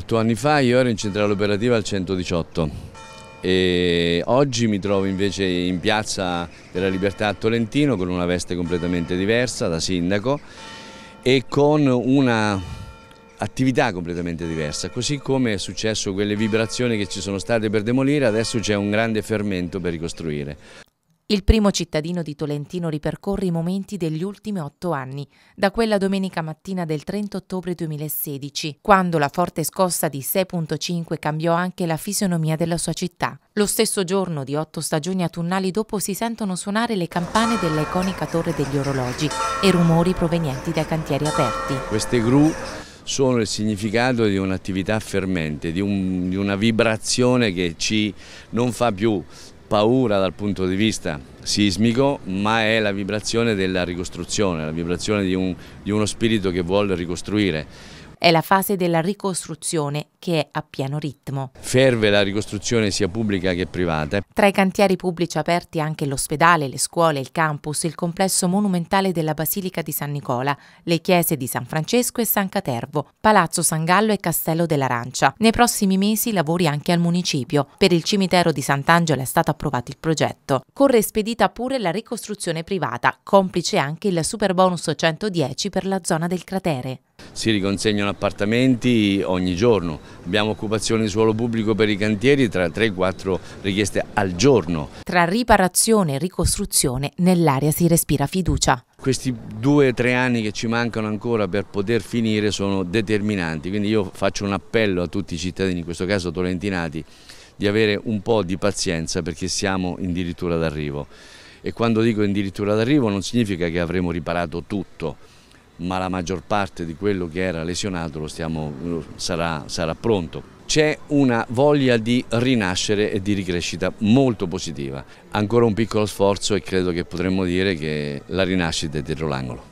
Otto anni fa io ero in centrale operativa al 118 e oggi mi trovo invece in piazza della Libertà a Tolentino con una veste completamente diversa da sindaco e con una attività completamente diversa, così come è successo quelle vibrazioni che ci sono state per demolire, adesso c'è un grande fermento per ricostruire. Il primo cittadino di Tolentino ripercorre i momenti degli ultimi otto anni, da quella domenica mattina del 30 ottobre 2016, quando la forte scossa di 6.5 cambiò anche la fisionomia della sua città. Lo stesso giorno, di otto stagioni autunnali dopo, si sentono suonare le campane della iconica Torre degli Orologi e rumori provenienti dai cantieri aperti. Queste gru sono il significato di un'attività fermente, di, un, di una vibrazione che ci non fa più paura dal punto di vista sismico, ma è la vibrazione della ricostruzione, la vibrazione di, un, di uno spirito che vuole ricostruire è la fase della ricostruzione che è a pieno ritmo. Ferve la ricostruzione sia pubblica che privata. Tra i cantieri pubblici aperti anche l'ospedale, le scuole, il campus, il complesso monumentale della Basilica di San Nicola, le chiese di San Francesco e San Catervo, Palazzo San Gallo e Castello dell'Arancia. Nei prossimi mesi lavori anche al municipio. Per il cimitero di Sant'Angelo è stato approvato il progetto. Corre spedita pure la ricostruzione privata, complice anche il superbonus 110 per la zona del cratere si riconsegnano appartamenti ogni giorno, abbiamo occupazione di suolo pubblico per i cantieri tra 3 e 4 richieste al giorno. Tra riparazione e ricostruzione nell'area si respira fiducia. Questi due o tre anni che ci mancano ancora per poter finire sono determinanti, quindi io faccio un appello a tutti i cittadini, in questo caso tolentinati, di avere un po' di pazienza perché siamo addirittura d'arrivo. E quando dico addirittura d'arrivo non significa che avremo riparato tutto, ma la maggior parte di quello che era lesionato stiamo, sarà, sarà pronto c'è una voglia di rinascere e di ricrescita molto positiva. Ancora un piccolo sforzo e credo che potremmo dire che la rinascita è dietro l'angolo.